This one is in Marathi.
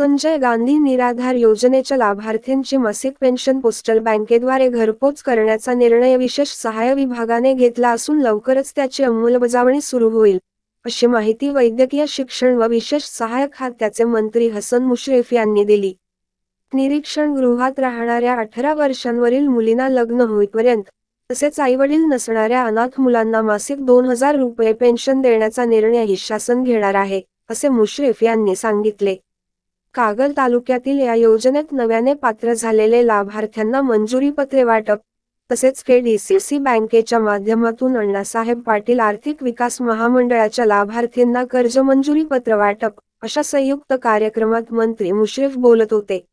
संजय गांधी निराधार योजनेच्या लाभार्थ्यांची मासिक पेन्शन पोस्टल बँकेद्वारे घरपोच करण्याचा निर्णय विशेष सहाय्य विभागाने घेतला असून लवकरच त्याची अंमलबजावणी सुरू होईल अशी माहिती वैद्यकीय शिक्षण व विशेष सहाय्य खात्याचे मंत्री हसन मुश्रेफ यांनी दिली निरीक्षण गृहात राहणाऱ्या अठरा वर्षांवरील मुलींना लग्न होईपर्यंत तसेच आईवडील नसणाऱ्या अनाथ मुलांना मासिक दोन हजार रुपये पेन्शन देण्याचा निर्णयही शासन घेणार आहे असे मुश्रेफ यांनी सांगितले कागल तालुक्यातील या योजनेत नव्याने पात्र झालेले लाभार्थ्यांना मंजुरी पत्रे वाटप तसेच सी बँकेच्या माध्यमातून अण्णासाहेब पाटील आर्थिक विकास महामंडळाच्या लाभार्थींना कर्ज मंजुरी पत्र वाटप अशा संयुक्त कार्यक्रमात मंत्री मुश्रीफ बोलत होते